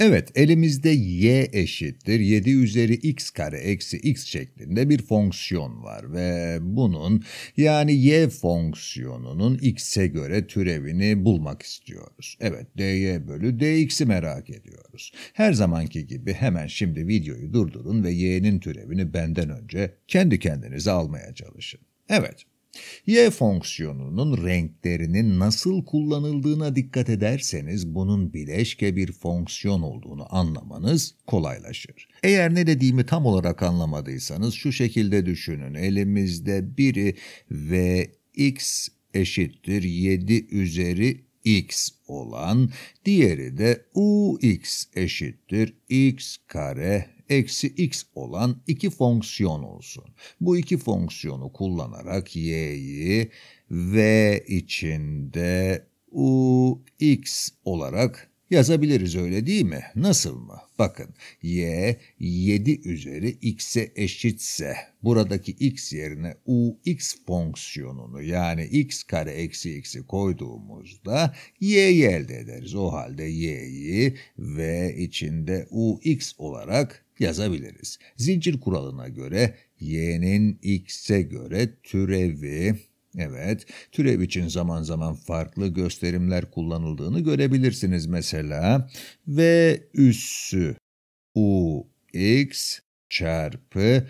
Evet, elimizde y eşittir 7 üzeri x kare eksi x şeklinde bir fonksiyon var ve bunun yani y fonksiyonunun x'e göre türevini bulmak istiyoruz. Evet, dy bölü dx'i merak ediyoruz. Her zamanki gibi hemen şimdi videoyu durdurun ve y'nin türevini benden önce kendi kendinize almaya çalışın. Evet, Y fonksiyonunun renklerinin nasıl kullanıldığına dikkat ederseniz bunun bileşke bir fonksiyon olduğunu anlamanız kolaylaşır. Eğer ne dediğimi tam olarak anlamadıysanız şu şekilde düşünün. Elimizde biri ve x eşittir 7 üzeri x olan diğeri de ux eşittir x kare eksi x olan iki fonksiyon olsun. Bu iki fonksiyonu kullanarak y'yi v içinde ux olarak Yazabiliriz öyle değil mi? Nasıl mı? Bakın y 7 üzeri x'e eşitse buradaki x yerine u x fonksiyonunu yani x kare eksi x'i koyduğumuzda y'yi elde ederiz. O halde y'yi v içinde u x olarak yazabiliriz. Zincir kuralına göre y'nin x'e göre türevi Evet, türev için zaman zaman farklı gösterimler kullanıldığını görebilirsiniz mesela. V üssü u x çarpı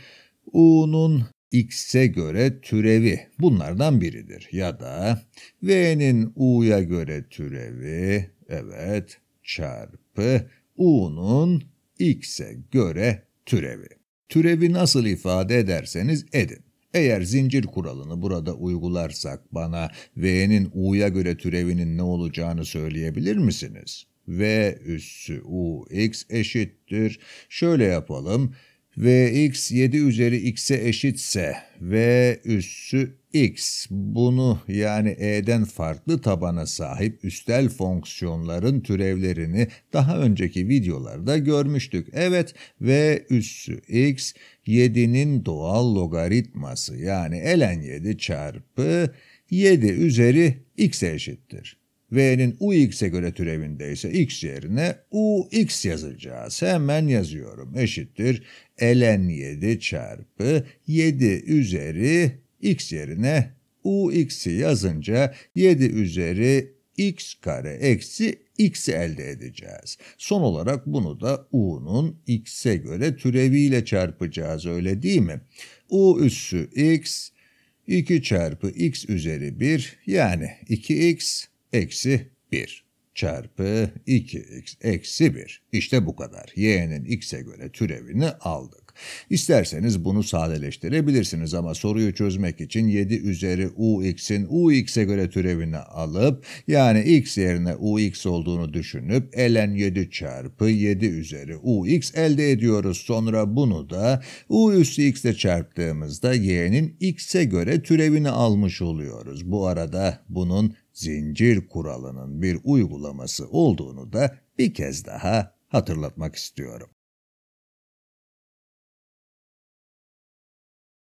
u'nun x'e göre türevi bunlardan biridir. Ya da v'nin u'ya göre türevi evet çarpı u'nun x'e göre türevi. Türevi nasıl ifade ederseniz edin. Eğer zincir kuralını burada uygularsak bana V'nin U'ya göre türevinin ne olacağını söyleyebilir misiniz? V üssü U X eşittir. Şöyle yapalım. V x 7 üzeri x'e eşitse V üssü x bunu yani e'den farklı tabana sahip üstel fonksiyonların türevlerini daha önceki videolarda görmüştük. Evet v üssü x 7'nin doğal logaritması yani ln 7 çarpı 7 üzeri x eşittir. V'nin ux'e göre türevinde ise x yerine ux yazacağız. Hemen yazıyorum. Eşittir ln 7 çarpı 7 üzeri x yerine ux'i yazınca 7 üzeri x kare eksi x elde edeceğiz. Son olarak bunu da u'nun x'e göre türeviyle çarpacağız öyle değil mi? u üssü x 2 çarpı x üzeri 1 yani 2x eksi 1 çarpı 2x eksi 1. İşte bu kadar. Y'nin x'e göre türevini aldık. İsterseniz bunu sadeleştirebilirsiniz ama soruyu çözmek için 7 üzeri ux'in ux'e göre türevini alıp yani x yerine ux olduğunu düşünüp ln 7 çarpı 7 üzeri ux elde ediyoruz. Sonra bunu da u üssü x ile çarptığımızda y'nin x'e göre türevini almış oluyoruz. Bu arada bunun zincir kuralının bir uygulaması olduğunu da bir kez daha hatırlatmak istiyorum.